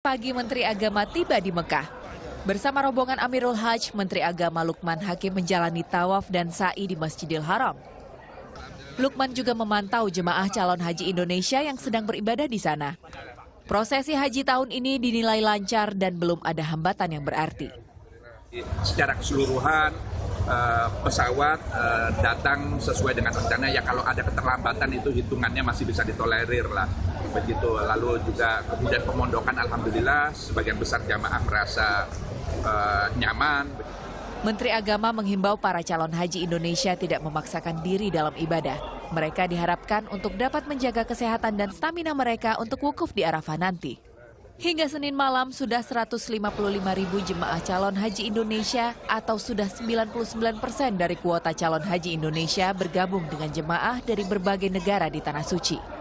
Pagi Menteri Agama tiba di Mekah. Bersama rombongan Amirul Hajj, Menteri Agama Lukman Hakim menjalani tawaf dan sa'i di Masjidil Haram. Lukman juga memantau jemaah calon haji Indonesia yang sedang beribadah di sana. Prosesi haji tahun ini dinilai lancar dan belum ada hambatan yang berarti. Secara keseluruhan, eh, pesawat eh, datang sesuai dengan rencana ya kalau ada keterlambatan itu hitungannya masih bisa ditolerir lah begitu lalu juga kemudian pemondokan alhamdulillah sebagian besar jamaah merasa uh, nyaman Menteri Agama menghimbau para calon haji Indonesia tidak memaksakan diri dalam ibadah. Mereka diharapkan untuk dapat menjaga kesehatan dan stamina mereka untuk wukuf di Arafah nanti. Hingga Senin malam sudah 155 ribu jemaah calon haji Indonesia atau sudah 99 persen dari kuota calon haji Indonesia bergabung dengan jemaah dari berbagai negara di Tanah Suci.